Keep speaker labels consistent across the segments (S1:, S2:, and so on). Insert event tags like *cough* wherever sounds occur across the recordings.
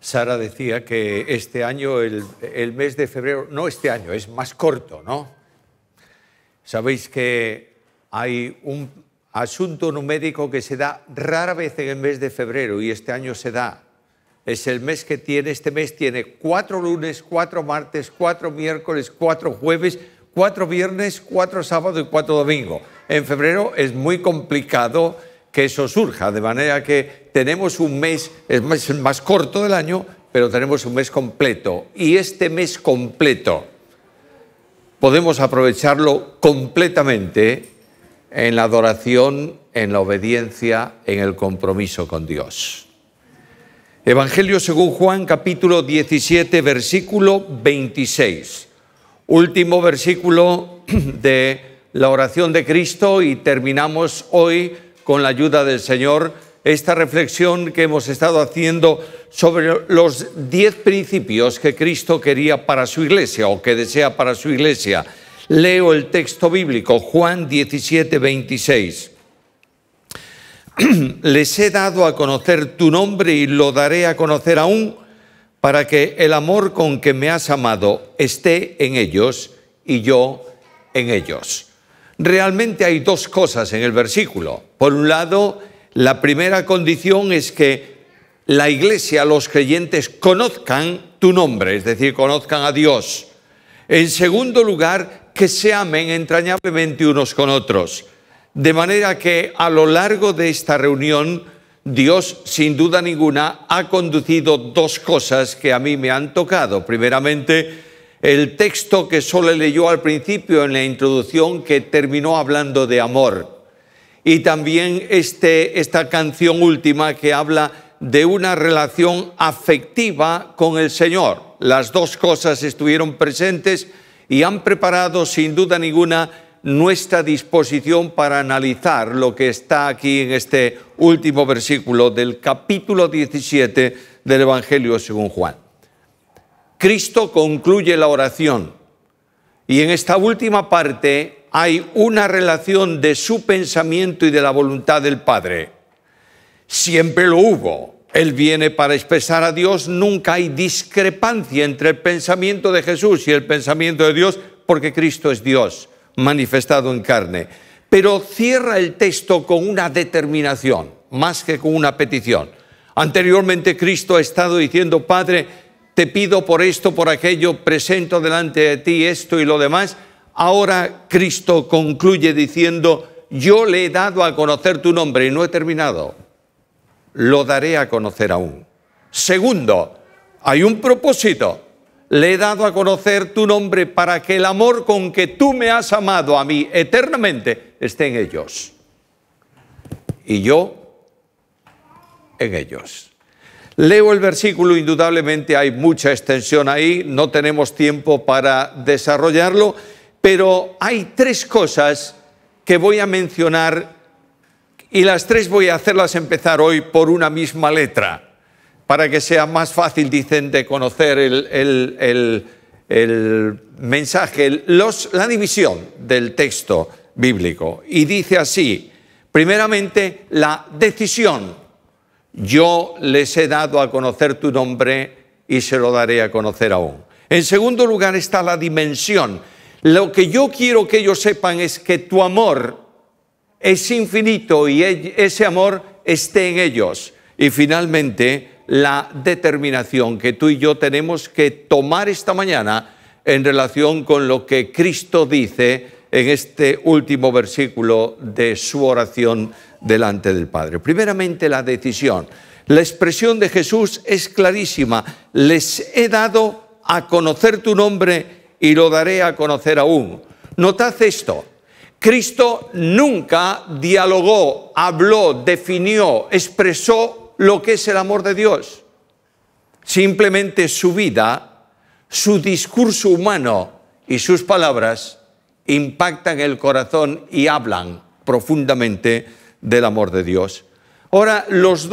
S1: Sara decía que este año, el, mes de febrero, no este año, es más corto, ¿no? Sabéis que hay un asunto numérico que se da rara vez en el mes de febrero y este año se da. Es el mes que tiene, este mes tiene cuatro lunes, cuatro martes, cuatro miércoles, cuatro jueves, cuatro viernes, cuatro sábados y cuatro domingos. En febrero es muy complicado que eso surja. De manera que tenemos un mes, es más, más corto del año, pero tenemos un mes completo. Y este mes completo podemos aprovecharlo completamente en la adoración, en la obediencia, en el compromiso con Dios. Evangelio según Juan capítulo 17 versículo 26. Último versículo *clears throat* de la oración de Cristo y terminamos hoy con la ayuda del Señor, esta reflexión que hemos estado haciendo sobre los diez principios que Cristo quería para su iglesia o que desea para su iglesia. Leo el texto bíblico, Juan 17, 26. *clears throat* Les he dado a conocer tu nombre y lo daré a conocer aún para que el amor con que me has amado esté en ellos y yo en ellos. Realmente hay dos cosas en el versículo. Por un lado, la primera condición es que la iglesia, los creyentes, conozcan tu nombre, es decir, conozcan a Dios. En segundo lugar, que se amen entrañablemente unos con otros. De manera que a lo largo de esta reunión, Dios, sin duda ninguna, ha conducido dos cosas que a mí me han tocado. Primeramente, el texto que Sole leyó al principio en la introducción que terminó hablando de amor y también este, esta canción última que habla de una relación afectiva con el Señor. Las dos cosas estuvieron presentes y han preparado sin duda ninguna nuestra disposición para analizar lo que está aquí en este último versículo del capítulo 17 del Evangelio según Juan. Cristo concluye la oración y en esta última parte hay una relación de su pensamiento y de la voluntad del Padre. Siempre lo hubo. Él viene para expresar a Dios, nunca hay discrepancia entre el pensamiento de Jesús y el pensamiento de Dios, porque Cristo es Dios manifestado en carne. Pero cierra el texto con una determinación, más que con una petición. Anteriormente Cristo ha estado diciendo, Padre, te pido por esto, por aquello, presento delante de ti esto y lo demás. Ahora Cristo concluye diciendo, yo le he dado a conocer tu nombre y no he terminado. Lo daré a conocer aún. Segundo, hay un propósito. Le he dado a conocer tu nombre para que el amor con que tú me has amado a mí eternamente esté en ellos. Y yo en ellos. Leo el versículo, indudablemente hay mucha extensión ahí, no tenemos tiempo para desarrollarlo, pero hay tres cosas que voy a mencionar y las tres voy a hacerlas empezar hoy por una misma letra, para que sea más fácil, dicen, de conocer el, mensaje, la división del texto bíblico. Y dice así, primeramente, la decisión yo les he dado a conocer tu nombre y se lo daré a conocer aún. En segundo lugar está la dimensión. Lo que yo quiero que ellos sepan es que tu amor es infinito y ese amor esté en ellos. Y finalmente, la determinación que tú y yo tenemos que tomar esta mañana en relación con lo que Cristo dice en este último versículo de su oración delante del Padre. Primeramente la decisión. La expresión de Jesús es clarísima. Les he dado a conocer tu nombre y lo daré a conocer aún. Notad esto. Cristo nunca dialogó, habló, definió, expresó lo que es el amor de Dios. Simplemente su vida, su discurso humano y sus palabras impactan el corazón y hablan profundamente del amor de Dios. Ahora, las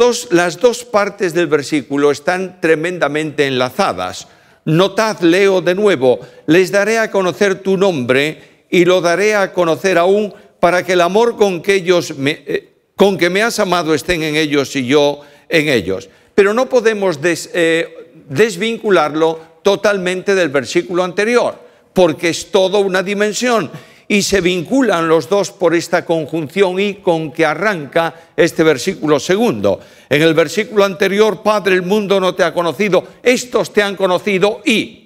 S1: dos partes del versículo están tremendamente enlazadas. Notad, leo de nuevo, les daré a conocer tu nombre y lo daré a conocer aún para que el amor con que, ellos me, eh, con que me has amado estén en ellos y yo en ellos. Pero no podemos eh, desvincularlo totalmente del versículo anterior, porque es toda una dimensión y se vinculan los dos por esta conjunción y con que arranca este versículo segundo. En el versículo anterior, Padre, el mundo no te ha conocido, estos te han conocido y...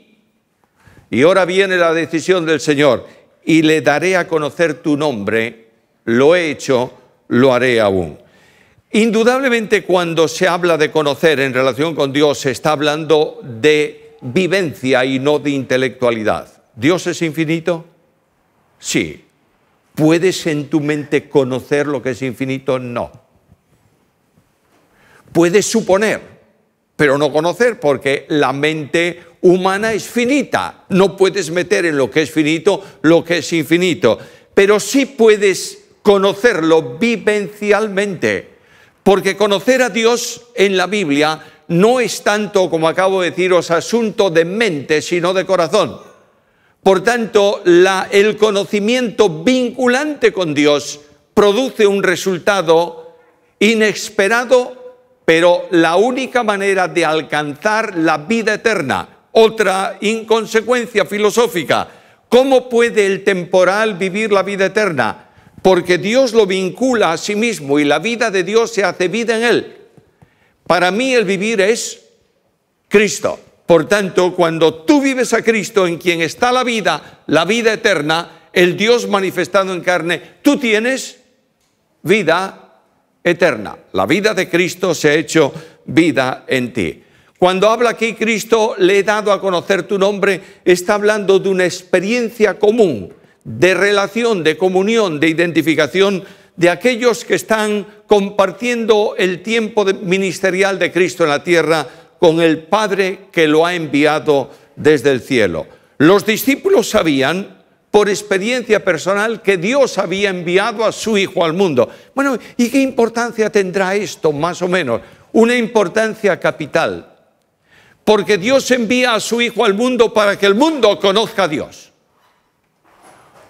S1: Y ahora viene la decisión del Señor, y le daré a conocer tu nombre, lo he hecho, lo haré aún. Indudablemente cuando se habla de conocer en relación con Dios, se está hablando de vivencia y no de intelectualidad. Dios es infinito, Sí. ¿Puedes en tu mente conocer lo que es infinito? No. Puedes suponer, pero no conocer, porque la mente humana es finita. No puedes meter en lo que es finito lo que es infinito. Pero sí puedes conocerlo vivencialmente. Porque conocer a Dios en la Biblia no es tanto, como acabo de deciros, asunto de mente, sino de corazón. Por tanto, el conocimiento vinculante con Dios produce un resultado inesperado, pero la única manera de alcanzar la vida eterna. Otra inconsecuencia filosófica. ¿Cómo puede el temporal vivir la vida eterna? Porque Dios lo vincula a sí mismo y la vida de Dios se hace vida en él. Para mí el vivir es Cristo. Por tanto, cuando tú vives a Cristo en quien está la vida, la vida eterna, el Dios manifestado en carne, tú tienes vida eterna. La vida de Cristo se ha hecho vida en ti. Cuando habla aquí Cristo, le he dado a conocer tu nombre, está hablando de una experiencia común, de relación, de comunión, de identificación de aquellos que están compartiendo el tiempo ministerial de Cristo en la tierra con el Padre que lo ha enviado desde el cielo. Los discípulos sabían por experiencia personal que Dios había enviado a su Hijo al mundo. Bueno, ¿y qué importancia tendrá esto, más o menos? Una importancia capital, porque Dios envía a su Hijo al mundo para que el mundo conozca a Dios.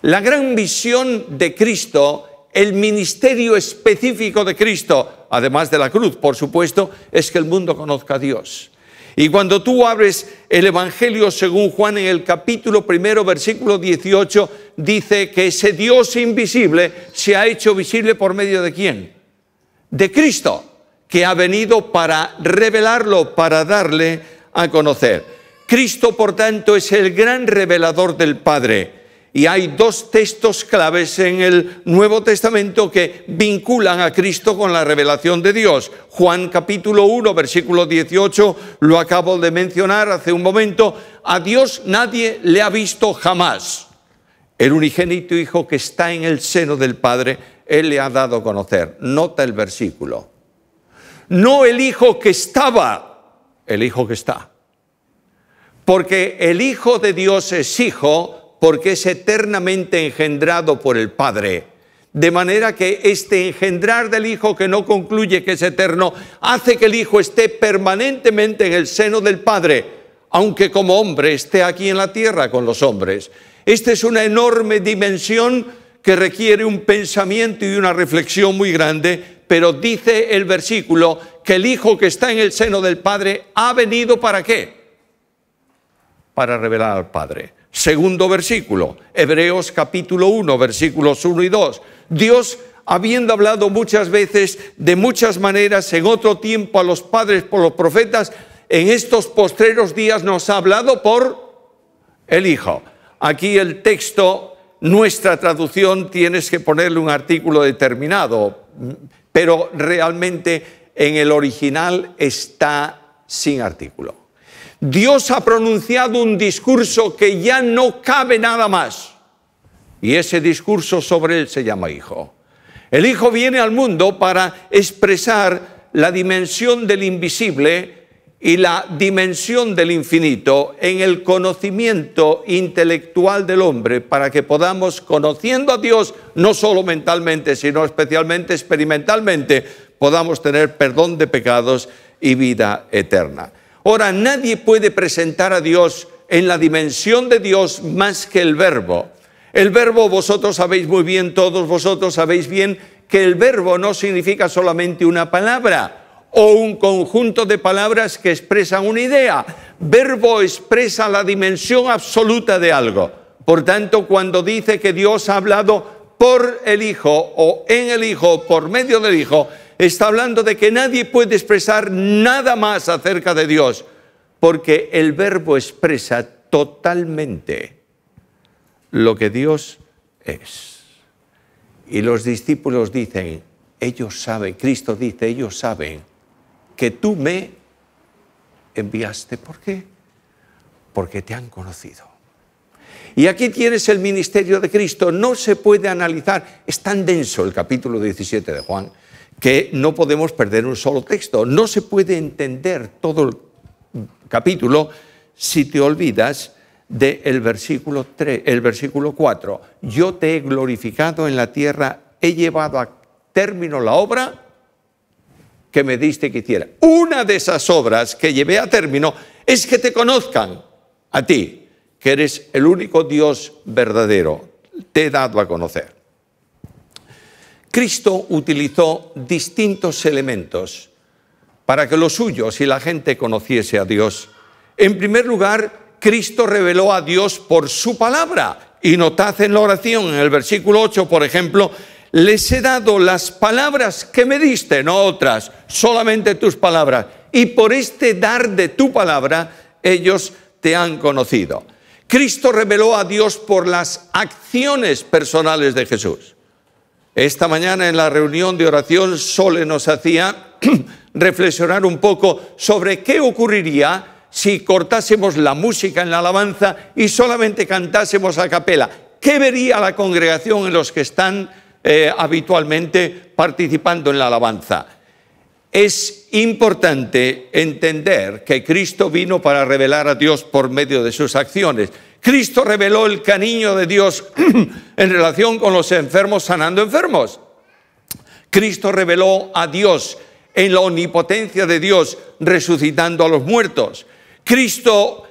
S1: La gran visión de Cristo, el ministerio específico de Cristo, además de la cruz, por supuesto, es que el mundo conozca a Dios. Y cuando tú abres el Evangelio según Juan en el capítulo primero, versículo 18, dice que ese Dios invisible se ha hecho visible por medio de quién? De Cristo, que ha venido para revelarlo, para darle a conocer. Cristo, por tanto, es el gran revelador del Padre y hay dos textos claves en el Nuevo Testamento que vinculan a Cristo con la revelación de Dios. Juan capítulo 1, versículo 18, lo acabo de mencionar hace un momento, a Dios nadie le ha visto jamás. El unigénito Hijo que está en el seno del Padre, Él le ha dado a conocer. Nota el versículo. No el Hijo que estaba, el Hijo que está. Porque el Hijo de Dios es Hijo porque es eternamente engendrado por el Padre. De manera que este engendrar del Hijo que no concluye que es eterno, hace que el Hijo esté permanentemente en el seno del Padre, aunque como hombre esté aquí en la tierra con los hombres. Esta es una enorme dimensión que requiere un pensamiento y una reflexión muy grande, pero dice el versículo que el Hijo que está en el seno del Padre ha venido para qué? Para revelar al Padre. Segundo versículo, Hebreos capítulo 1, versículos 1 y 2. Dios, habiendo hablado muchas veces, de muchas maneras, en otro tiempo a los padres por los profetas, en estos postreros días nos ha hablado por el Hijo. Aquí el texto, nuestra traducción, tienes que ponerle un artículo determinado, pero realmente en el original está sin artículo. Dios ha pronunciado un discurso que ya no cabe nada más. Y ese discurso sobre él se llama Hijo. El Hijo viene al mundo para expresar la dimensión del invisible y la dimensión del infinito en el conocimiento intelectual del hombre, para que podamos, conociendo a Dios, no solo mentalmente, sino especialmente experimentalmente, podamos tener perdón de pecados y vida eterna. Ahora, nadie puede presentar a Dios en la dimensión de Dios más que el verbo. El verbo, vosotros sabéis muy bien, todos vosotros sabéis bien, que el verbo no significa solamente una palabra o un conjunto de palabras que expresan una idea. Verbo expresa la dimensión absoluta de algo. Por tanto, cuando dice que Dios ha hablado por el Hijo o en el Hijo, por medio del Hijo, está hablando de que nadie puede expresar nada más acerca de Dios, porque el verbo expresa totalmente lo que Dios es. Y los discípulos dicen, ellos saben, Cristo dice, ellos saben que tú me enviaste. ¿Por qué? Porque te han conocido. Y aquí tienes el ministerio de Cristo. No se puede analizar. Es tan denso el capítulo 17 de Juan que no podemos perder un solo texto. No se puede entender todo el capítulo si te olvidas del versículo, el versículo 4. Yo te he glorificado en la tierra, he llevado a término la obra que me diste que hiciera. Una de esas obras que llevé a término es que te conozcan a ti, que eres el único Dios verdadero. Te he dado a conocer. Cristo utilizó distintos elementos para que los suyos y la gente conociese a Dios. En primer lugar, Cristo reveló a Dios por su palabra. Y notad en la oración, en el versículo 8, por ejemplo, les he dado las palabras que me diste, no otras, solamente tus palabras. Y por este dar de tu palabra, ellos te han conocido. Cristo reveló a Dios por las acciones personales de Jesús. Esta mañana en la reunión de oración Sole nos hacía *clears throat* reflexionar un poco sobre qué ocurriría si cortásemos la música en la alabanza y solamente cantásemos a capela. ¿Qué vería la congregación en los que están eh, habitualmente participando en la alabanza? Es importante entender que Cristo vino para revelar a Dios por medio de sus acciones. Cristo reveló el cariño de Dios *clears throat* en relación con los enfermos sanando enfermos. Cristo reveló a Dios en la omnipotencia de Dios resucitando a los muertos. Cristo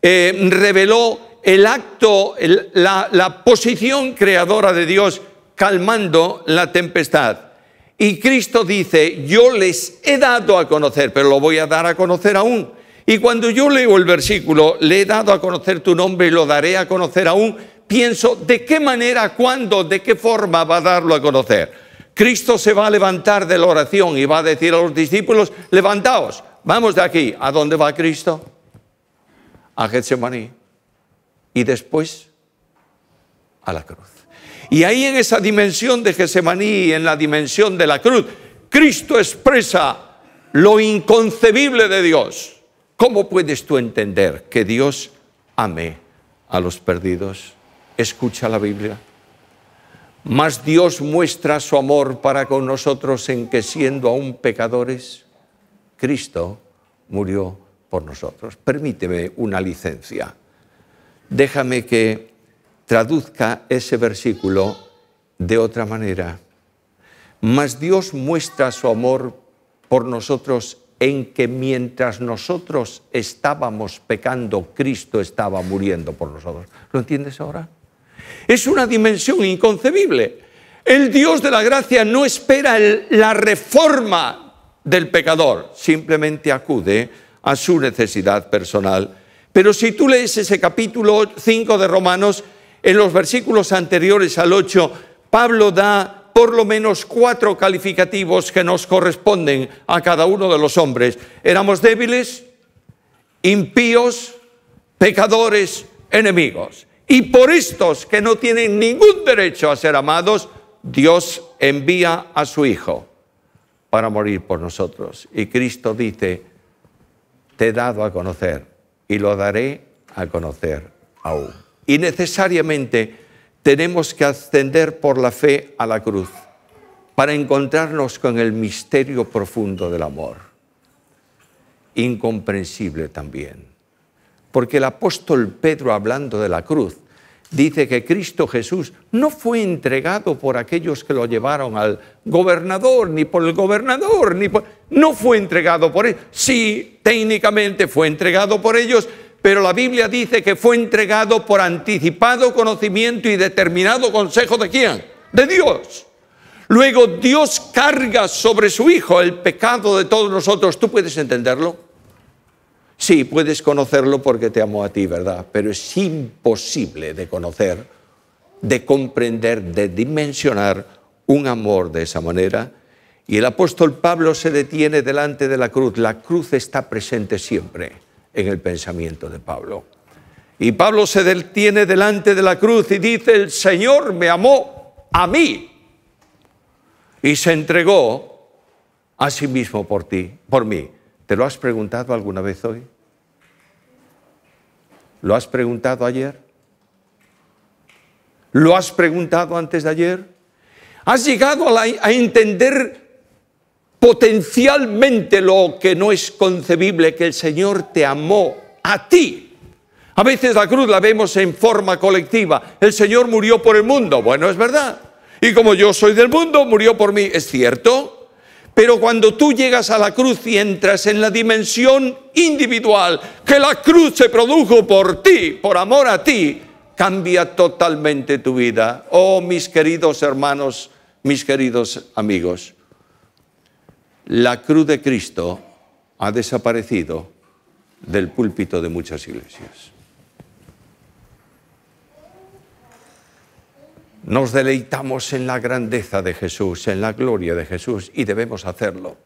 S1: eh, reveló el acto, la posición creadora de Dios calmando la tempestad. Y Cristo dice, yo les he dado a conocer, pero lo voy a dar a conocer aún. Y cuando yo leo el versículo, le he dado a conocer tu nombre y lo daré a conocer aún, pienso, ¿de qué manera, cuándo, de qué forma va a darlo a conocer? Cristo se va a levantar de la oración y va a decir a los discípulos, levantaos, vamos de aquí. ¿A dónde va Cristo? A Getsemaní. Y después a la cruz. Y ahí en esa dimensión de Getsemaní, en la dimensión de la cruz, Cristo expresa lo inconcebible de Dios. ¿Cómo puedes tú entender que Dios ame a los perdidos? Escucha la Biblia. Más Dios muestra su amor para con nosotros en que siendo aún pecadores, Cristo murió por nosotros. Permíteme una licencia. Déjame que traduzca ese versículo de otra manera. Mas Dios muestra su amor por nosotros en que mientras nosotros estábamos pecando, Cristo estaba muriendo por nosotros. ¿Lo entiendes ahora? Es una dimensión inconcebible. El Dios de la gracia no espera la reforma del pecador, simplemente acude a su necesidad personal. Pero si tú lees ese capítulo 5 de Romanos, en los versículos anteriores al 8, Pablo da por lo menos cuatro calificativos que nos corresponden a cada uno de los hombres. Éramos débiles, impíos, pecadores, enemigos. Y por estos que no tienen ningún derecho a ser amados, Dios envía a su Hijo para morir por nosotros. Y Cristo dice, te he dado a conocer y lo daré a conocer aún y necesariamente tenemos que ascender por la fe a la cruz para encontrarnos con el misterio profundo del amor. Incomprensible también, porque el apóstol Pedro hablando de la cruz dice que Cristo Jesús no fue entregado por aquellos que lo llevaron al gobernador, ni por el gobernador, ni por... No fue entregado por él, Sí, técnicamente fue entregado por ellos, pero la Biblia dice que fue entregado por anticipado conocimiento y determinado consejo de quién? De Dios. Luego Dios carga sobre su Hijo el pecado de todos nosotros. ¿Tú puedes entenderlo? Sí, puedes conocerlo porque te amo a ti, ¿verdad? Pero es imposible de conocer, de comprender, de dimensionar un amor de esa manera. Y el apóstol Pablo se detiene delante de la cruz. La cruz está presente siempre en el pensamiento de Pablo. Y Pablo se detiene delante de la cruz y dice, el Señor me amó a mí y se entregó a sí mismo por ti, por mí. ¿Te lo has preguntado alguna vez hoy? ¿Lo has preguntado ayer? ¿Lo has preguntado antes de ayer? ¿Has llegado a, a entender potencialmente lo que no es concebible, que el Señor te amó a ti. A veces la cruz la vemos en forma colectiva. El Señor murió por el mundo. Bueno, es verdad. Y como yo soy del mundo, murió por mí. Es cierto. Pero cuando tú llegas a la cruz y entras en la dimensión individual, que la cruz se produjo por ti, por amor a ti, cambia totalmente tu vida. Oh, mis queridos hermanos, mis queridos amigos. La cruz de Cristo ha desaparecido del púlpito de muchas iglesias. Nos deleitamos en la grandeza de Jesús, en la gloria de Jesús, y debemos hacerlo.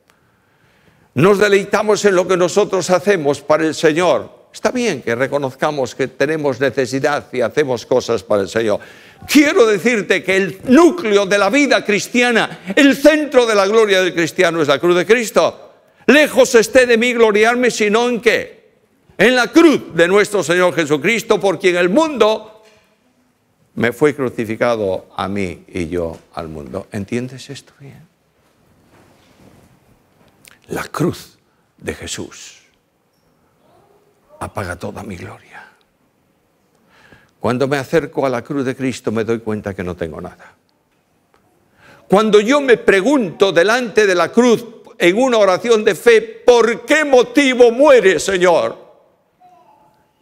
S1: Nos deleitamos en lo que nosotros hacemos para el Señor. Está bien que reconozcamos que tenemos necesidad y hacemos cosas para el Señor, Quiero decirte que el núcleo de la vida cristiana, el centro de la gloria del cristiano es la cruz de Cristo. Lejos esté de mí gloriarme, sino en qué? En la cruz de nuestro Señor Jesucristo, por quien el mundo me fue crucificado a mí y yo al mundo. ¿Entiendes esto bien? La cruz de Jesús apaga toda mi gloria. Cuando me acerco a la cruz de Cristo me doy cuenta que no tengo nada. Cuando yo me pregunto delante de la cruz en una oración de fe, ¿por qué motivo muere, Señor?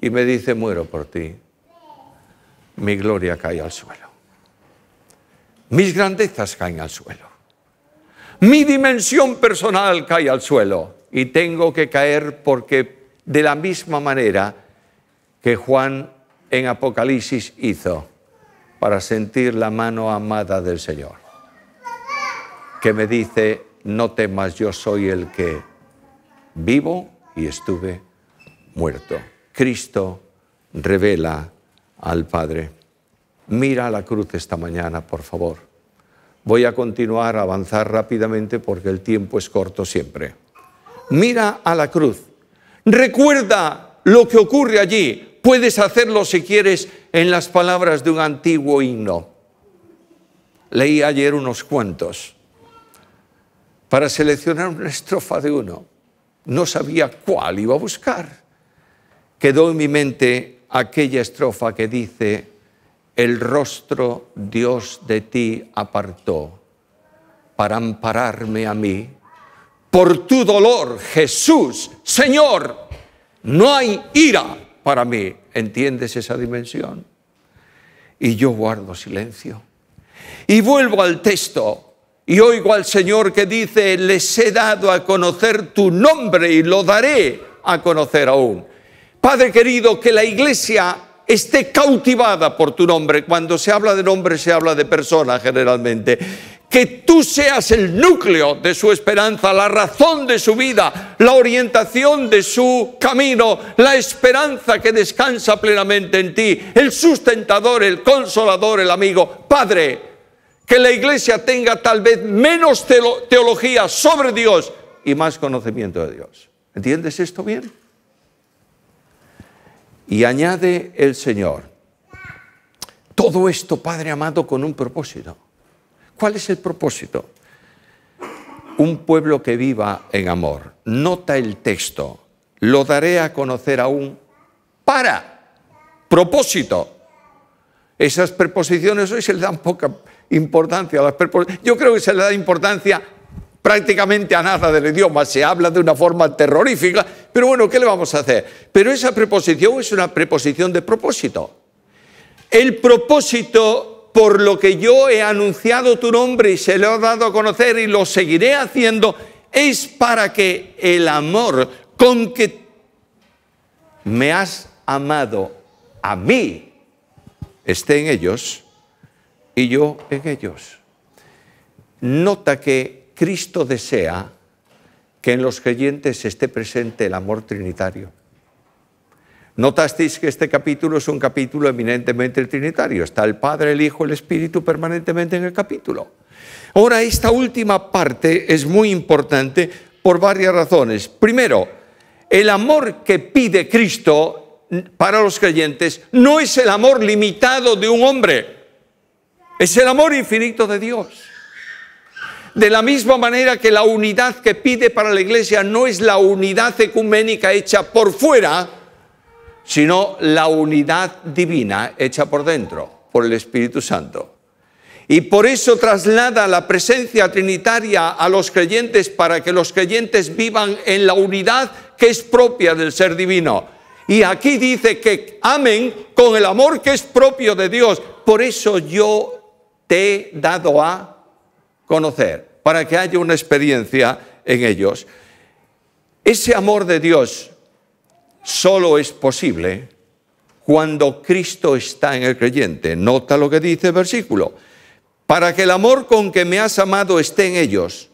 S1: Y me dice, muero por ti. Mi gloria cae al suelo. Mis grandezas caen al suelo. Mi dimensión personal cae al suelo. Y tengo que caer porque de la misma manera que Juan en Apocalipsis hizo para sentir la mano amada del Señor, que me dice, no temas, yo soy el que vivo y estuve muerto. Cristo revela al Padre. Mira la cruz esta mañana, por favor. Voy a continuar a avanzar rápidamente porque el tiempo es corto siempre. Mira a la cruz. Recuerda lo que ocurre allí Puedes hacerlo si quieres en las palabras de un antiguo himno. Leí ayer unos cuentos para seleccionar una estrofa de uno. No sabía cuál iba a buscar. Quedó en mi mente aquella estrofa que dice, el rostro Dios de ti apartó para ampararme a mí. Por tu dolor, Jesús, Señor, no hay ira para mí. ¿Entiendes esa dimensión? Y yo guardo silencio. Y vuelvo al texto y oigo al Señor que dice, les he dado a conocer tu nombre y lo daré a conocer aún. Padre querido, que la iglesia esté cautivada por tu nombre. Cuando se habla de nombre se habla de persona generalmente que tú seas el núcleo de su esperanza, la razón de su vida, la orientación de su camino, la esperanza que descansa plenamente en ti, el sustentador, el consolador, el amigo. Padre, que la iglesia tenga tal vez menos teología sobre Dios y más conocimiento de Dios. ¿Entiendes esto bien? Y añade el Señor, todo esto, Padre amado, con un propósito ¿Cuál es el propósito? Un pueblo que viva en amor. Nota el texto. Lo daré a conocer aún para propósito. Esas preposiciones hoy se le dan poca importancia. A las Yo creo que se le da importancia prácticamente a nada del idioma, se habla de una forma terrorífica, pero bueno, ¿qué le vamos a hacer? Pero esa preposición es una preposición de propósito. El propósito por lo que yo he anunciado tu nombre y se lo he dado a conocer y lo seguiré haciendo, es para que el amor con que me has amado a mí esté en ellos y yo en ellos. Nota que Cristo desea que en los creyentes esté presente el amor trinitario. Notasteis que este capítulo es un capítulo eminentemente trinitario. Está el Padre, el Hijo, el Espíritu permanentemente en el capítulo. Ahora, esta última parte es muy importante por varias razones. Primero, el amor que pide Cristo para los creyentes no es el amor limitado de un hombre, es el amor infinito de Dios. De la misma manera que la unidad que pide para la iglesia no es la unidad ecuménica hecha por fuera, sino la unidad divina hecha por dentro, por el Espíritu Santo. Y por eso traslada la presencia trinitaria a los creyentes para que los creyentes vivan en la unidad que es propia del ser divino. Y aquí dice que amen con el amor que es propio de Dios. Por eso yo te he dado a conocer, para que haya una experiencia en ellos. Ese amor de Dios solo es posible cuando Cristo está en el creyente. Nota lo que dice el versículo. Para que el amor con que me has amado esté en ellos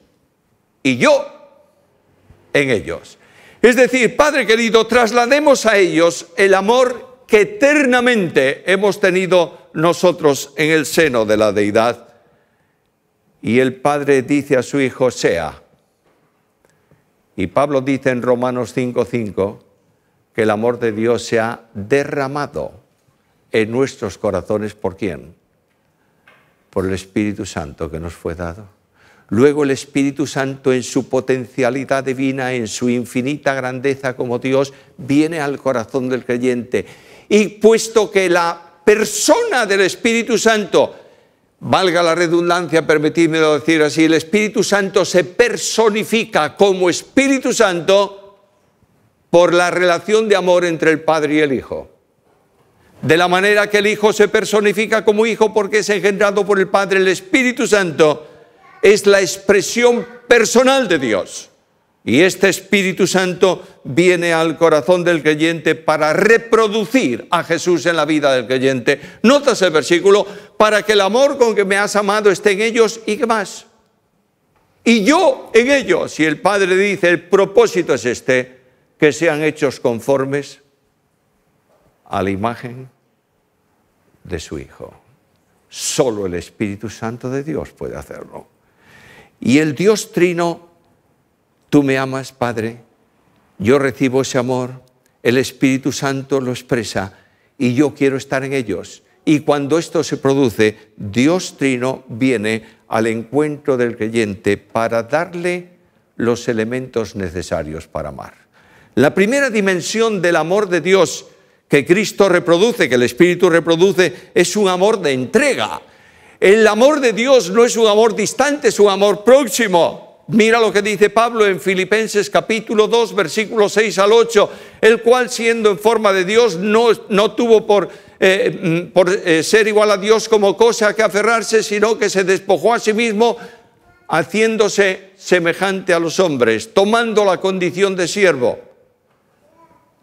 S1: y yo en ellos. Es decir, Padre querido, traslademos a ellos el amor que eternamente hemos tenido nosotros en el seno de la deidad. Y el Padre dice a su Hijo, sea. Y Pablo dice en Romanos 5:5, que el amor de Dios se ha derramado en nuestros corazones. ¿Por quién? Por el Espíritu Santo que nos fue dado. Luego el Espíritu Santo en su potencialidad divina, en su infinita grandeza como Dios, viene al corazón del creyente. Y puesto que la persona del Espíritu Santo, valga la redundancia, permitidme decir así, el Espíritu Santo se personifica como Espíritu Santo, por la relación de amor entre el Padre y el Hijo. De la manera que el Hijo se personifica como Hijo porque es engendrado por el Padre, el Espíritu Santo es la expresión personal de Dios. Y este Espíritu Santo viene al corazón del creyente para reproducir a Jesús en la vida del creyente. Notas el versículo, para que el amor con que me has amado esté en ellos y qué más. Y yo en ellos, Si el Padre dice, el propósito es este, que sean hechos conformes a la imagen de su Hijo. Solo el Espíritu Santo de Dios puede hacerlo. Y el Dios Trino, tú me amas, Padre, yo recibo ese amor, el Espíritu Santo lo expresa y yo quiero estar en ellos. Y cuando esto se produce, Dios Trino viene al encuentro del creyente para darle los elementos necesarios para amar. La primera dimensión del amor de Dios que Cristo reproduce, que el Espíritu reproduce, es un amor de entrega. El amor de Dios no es un amor distante, es un amor próximo. Mira lo que dice Pablo en Filipenses capítulo 2, versículos 6 al 8, el cual siendo en forma de Dios no, tuvo por, eh, mm, por eh, ser igual a Dios como cosa que aferrarse, sino que se despojó a sí mismo haciéndose semejante a los hombres, tomando la condición de siervo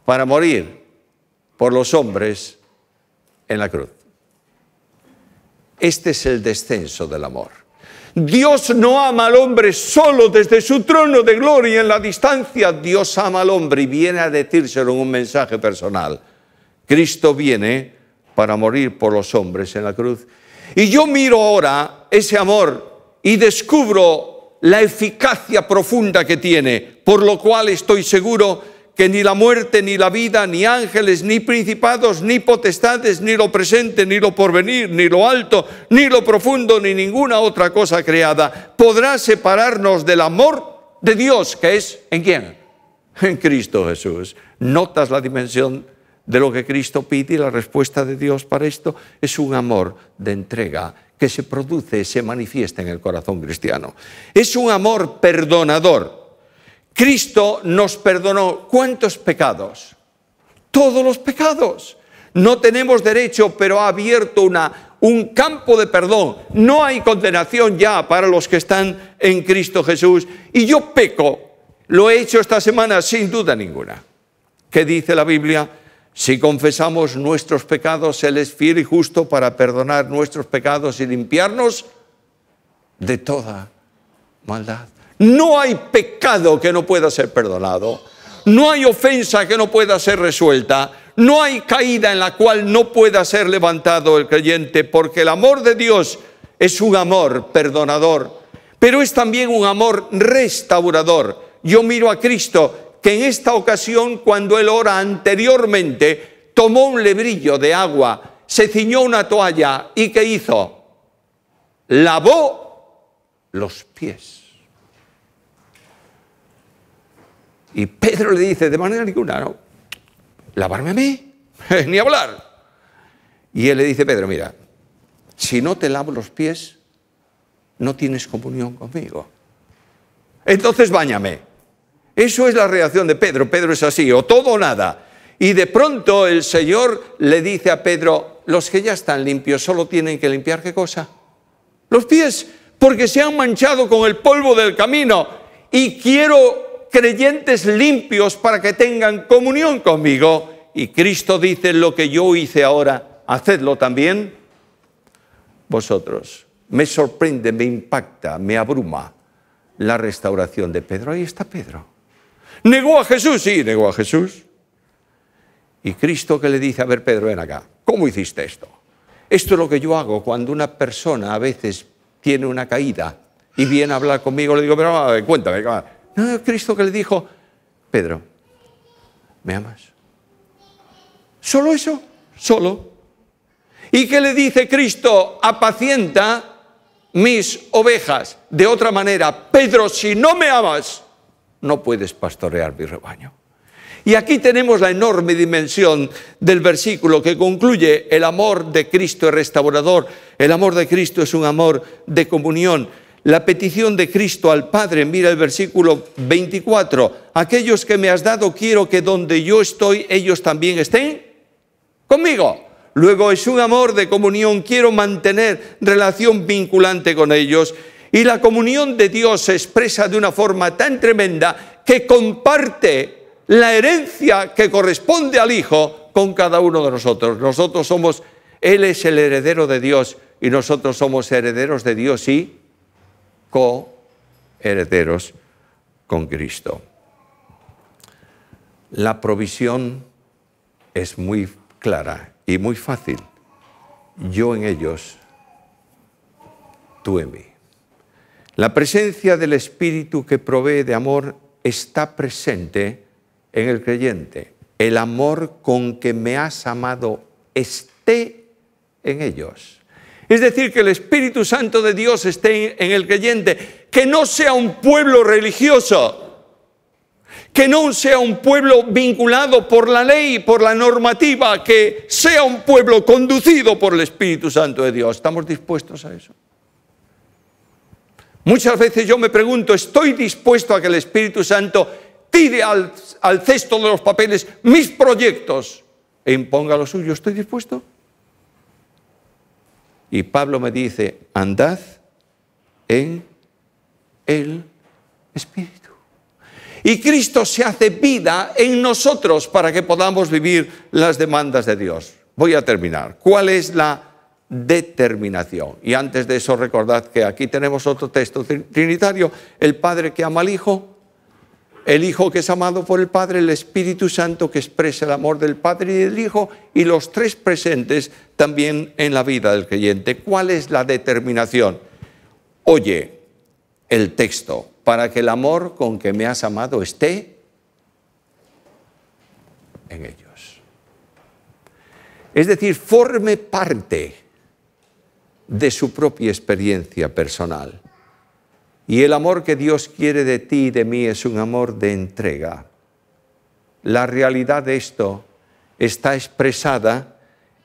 S1: para morir por los hombres en la cruz. Este es el descenso del amor. Dios no ama al hombre solo desde su trono de gloria en la distancia. Dios ama al hombre y viene a decírselo en un mensaje personal. Cristo viene para morir por los hombres en la cruz. Y yo miro ahora ese amor y descubro la eficacia profunda que tiene, por lo cual estoy seguro que ni la muerte, ni la vida, ni ángeles, ni principados, ni potestades, ni lo presente, ni lo porvenir, ni lo alto, ni lo profundo, ni ninguna otra cosa creada podrá separarnos del amor de Dios, que es en quién? En Cristo Jesús. ¿Notas la dimensión de lo que Cristo pide y la respuesta de Dios para esto? Es un amor de entrega que se produce, se manifiesta en el corazón cristiano. Es un amor perdonador Cristo nos perdonó cuántos pecados? Todos los pecados. No tenemos derecho, pero ha abierto una, un campo de perdón. No hay condenación ya para los que están en Cristo Jesús. Y yo peco, lo he hecho esta semana sin duda ninguna. ¿Qué dice la Biblia? Si confesamos nuestros pecados, Él es fiel y justo para perdonar nuestros pecados y limpiarnos de toda maldad. No hay pecado que no pueda ser perdonado. No hay ofensa que no pueda ser resuelta. No hay caída en la cual no pueda ser levantado el creyente, porque el amor de Dios es un amor perdonador, pero es también un amor restaurador. Yo miro a Cristo que en esta ocasión, cuando él ora anteriormente, tomó un lebrillo de agua, se ciñó una toalla y ¿qué hizo? Lavó los pies Y Pedro le dice, de manera ninguna, ¿no? ¿Lavarme a mí? *laughs* Eh, ni hablar. Y él le dice, Pedro, mira, si no te lavo los pies, no tienes comunión conmigo. Entonces báñame. Eso es la reacción de Pedro. Pedro es así, o todo o nada. Y de pronto el Señor le dice a Pedro, los que ya están limpios solo tienen que limpiar qué cosa? Los pies, porque se han manchado con el polvo del camino. Y quiero creyentes limpios para que tengan comunión conmigo. Y Cristo dice, lo que yo hice ahora, hacedlo también vosotros. Me sorprende, me impacta, me abruma la restauración de Pedro. Ahí está Pedro. Negó a Jesús, sí, negó a Jesús. Y Cristo que le dice, a ver Pedro, ven acá, ¿cómo hiciste esto? Esto es lo que yo hago cuando una persona a veces tiene una caída y viene a hablar conmigo, le digo, pero cuéntame, ver, cuéntame, no, Cristo que le dijo, Pedro, ¿me amas? ¿Solo eso? Solo. ¿Y qué le dice Cristo? Apacienta mis ovejas. De otra manera, Pedro, si no me amas, no puedes pastorear mi rebaño. Y aquí tenemos la enorme dimensión del versículo que concluye, el amor de Cristo es restaurador, el amor de Cristo es un amor de comunión. La petición de Cristo al Padre, mira el versículo 24, aquellos que me has dado quiero que donde yo estoy ellos también estén conmigo. Luego es un amor de comunión, quiero mantener relación vinculante con ellos. Y la comunión de Dios se expresa de una forma tan tremenda que comparte la herencia que corresponde al Hijo con cada uno de nosotros. Nosotros somos, Él es el heredero de Dios y nosotros somos herederos de Dios ¿sí?, co-herederos con Cristo. La provisión es muy clara y muy fácil. Yo en ellos, tú en mí. La presencia del Espíritu que provee de amor está presente en el creyente. El amor con que me has amado esté en ellos. Es decir, que el Espíritu Santo de Dios esté en el creyente, que no sea un pueblo religioso, que no sea un pueblo vinculado por la ley, por la normativa, que sea un pueblo conducido por el Espíritu Santo de Dios. ¿Estamos dispuestos a eso? Muchas veces yo me pregunto, ¿estoy dispuesto a que el Espíritu Santo tire al, al cesto de los papeles mis proyectos e imponga los suyos? ¿Estoy dispuesto? Y Pablo me dice, andad en el Espíritu. Y Cristo se hace vida en nosotros para que podamos vivir las demandas de Dios. Voy a terminar. ¿Cuál es la determinación? Y antes de eso recordad que aquí tenemos otro texto trinitario, el Padre que ama al Hijo el Hijo que es amado por el Padre, el Espíritu Santo que expresa el amor del Padre y del Hijo, y los tres presentes también en la vida del creyente. ¿Cuál es la determinación? Oye el texto, para que el amor con que me has amado esté en ellos. Es decir, forme parte de su propia experiencia personal. Y el amor que Dios quiere de ti y de mí es un amor de entrega. La realidad de esto está expresada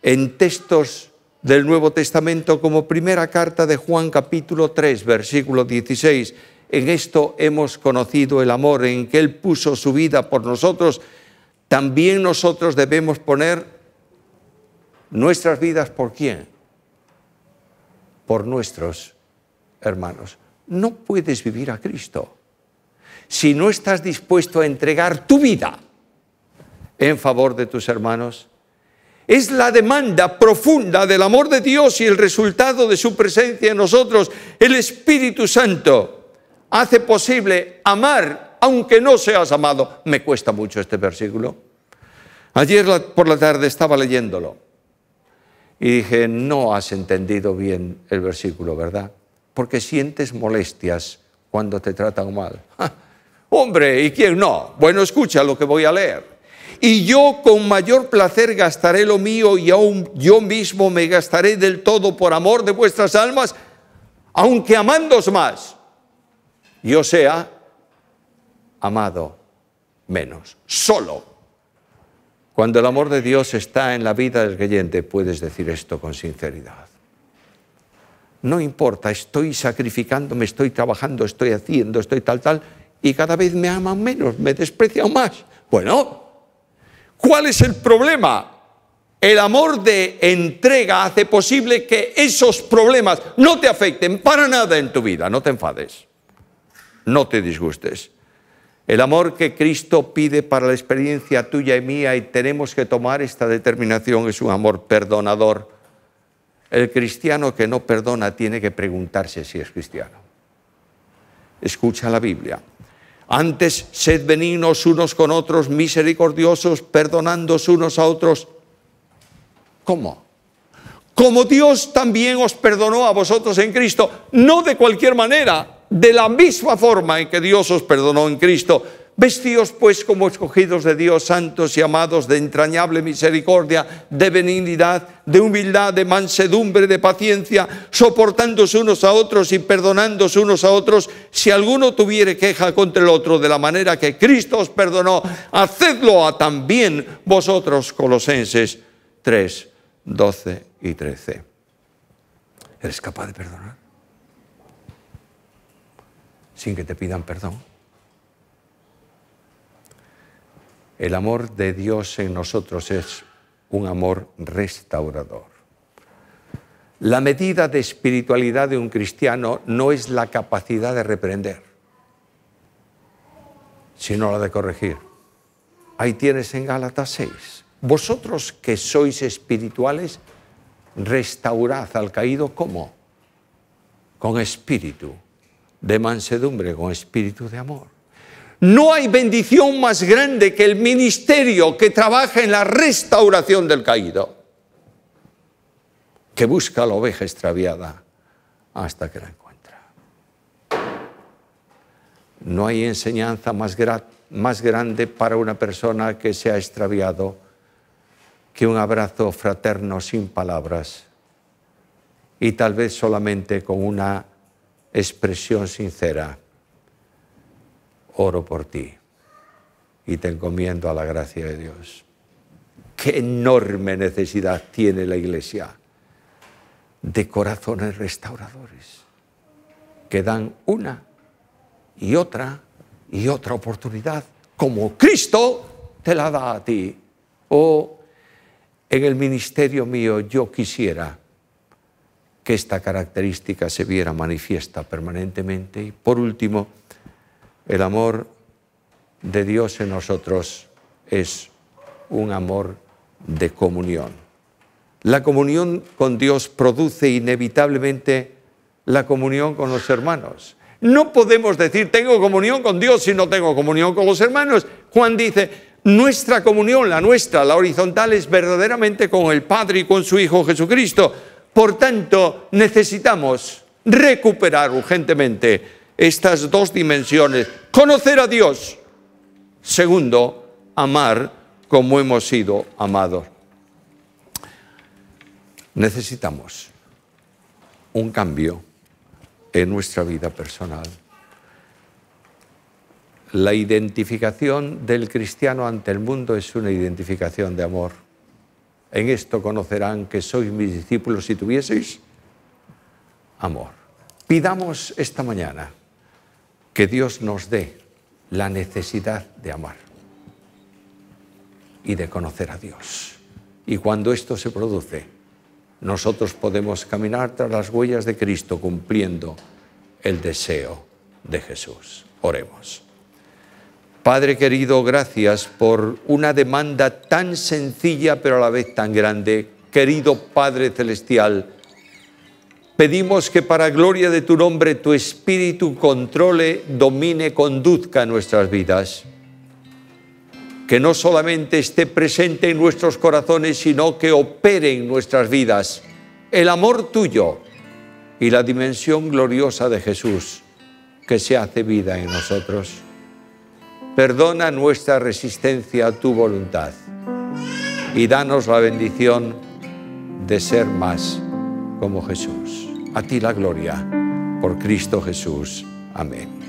S1: en textos del Nuevo Testamento como primera carta de Juan capítulo 3, versículo 16. En esto hemos conocido el amor en que Él puso su vida por nosotros. También nosotros debemos poner nuestras vidas por quién? Por nuestros hermanos no puedes vivir a Cristo si no estás dispuesto a entregar tu vida en favor de tus hermanos. Es la demanda profunda del amor de Dios y el resultado de su presencia en nosotros. El Espíritu Santo hace posible amar aunque no seas amado. Me cuesta mucho este versículo. Ayer por la tarde estaba leyéndolo y dije, no has entendido bien el versículo, ¿verdad? porque sientes molestias cuando te tratan mal. Hombre, ¿y quién no? Bueno, escucha lo que voy a leer. Y yo con mayor placer gastaré lo mío y aún yo mismo me gastaré del todo por amor de vuestras almas, aunque amándos más, yo sea amado menos, solo. Cuando el amor de Dios está en la vida del creyente, puedes decir esto con sinceridad no importa, estoy sacrificando, me estoy trabajando, estoy haciendo, estoy tal, tal, y cada vez me aman menos, me desprecian más. Bueno, ¿cuál es el problema? El amor de entrega hace posible que esos problemas no te afecten para nada en tu vida, no te enfades, no te disgustes. El amor que Cristo pide para la experiencia tuya y mía y tenemos que tomar esta determinación es un amor perdonador el cristiano que no perdona tiene que preguntarse si es cristiano. Escucha la Biblia. Antes, sed benignos unos con otros, misericordiosos, perdonándos unos a otros. ¿Cómo? Como Dios también os perdonó a vosotros en Cristo, no de cualquier manera, de la misma forma en que Dios os perdonó en Cristo Vestíos pues como escogidos de Dios, santos y amados de entrañable misericordia, de benignidad, de humildad, de mansedumbre, de paciencia, soportándose unos a otros y perdonándose unos a otros, si alguno tuviere queja contra el otro de la manera que Cristo os perdonó, hacedlo a también vosotros, Colosenses 3, 12 y 13. ¿Eres capaz de perdonar? Sin que te pidan perdón. El amor de Dios en nosotros es un amor restaurador. La medida de espiritualidad de un cristiano no es la capacidad de reprender, sino la de corregir. Ahí tienes en Gálatas 6. Vosotros que sois espirituales, restaurad al caído como? Con espíritu de mansedumbre, con espíritu de amor. No hay bendición más grande que el ministerio que trabaja en la restauración del caído, que busca la oveja extraviada hasta que la encuentra. No hay enseñanza más, más grande para una persona que se ha extraviado que un abrazo fraterno sin palabras y tal vez solamente con una expresión sincera oro por ti y te encomiendo a la gracia de Dios. Qué enorme necesidad tiene la iglesia de corazones restauradores que dan una y otra y otra oportunidad como Cristo te la da a ti. O en el ministerio mío yo quisiera que esta característica se viera manifiesta permanentemente. Y por último, el amor de Dios en nosotros es un amor de comunión. La comunión con Dios produce inevitablemente la comunión con los hermanos. No podemos decir tengo comunión con Dios si no tengo comunión con los hermanos. Juan dice, nuestra comunión, la nuestra, la horizontal, es verdaderamente con el Padre y con su Hijo Jesucristo. Por tanto, necesitamos recuperar urgentemente estas dos dimensiones. Conocer a Dios. Segundo, amar como hemos sido amados. Necesitamos un cambio en nuestra vida personal. La identificación del cristiano ante el mundo es una identificación de amor. En esto conocerán que sois mis discípulos si tuvieseis amor. Pidamos esta mañana que Dios nos dé la necesidad de amar y de conocer a Dios. Y cuando esto se produce, nosotros podemos caminar tras las huellas de Cristo cumpliendo el deseo de Jesús. Oremos. Padre querido, gracias por una demanda tan sencilla pero a la vez tan grande. Querido Padre Celestial, Pedimos que para gloria de tu nombre tu espíritu controle, domine, conduzca nuestras vidas. Que no solamente esté presente en nuestros corazones, sino que opere en nuestras vidas el amor tuyo y la dimensión gloriosa de Jesús que se hace vida en nosotros. Perdona nuestra resistencia a tu voluntad y danos la bendición de ser más como Jesús. A ti la gloria, por Cristo Jesús. Amén.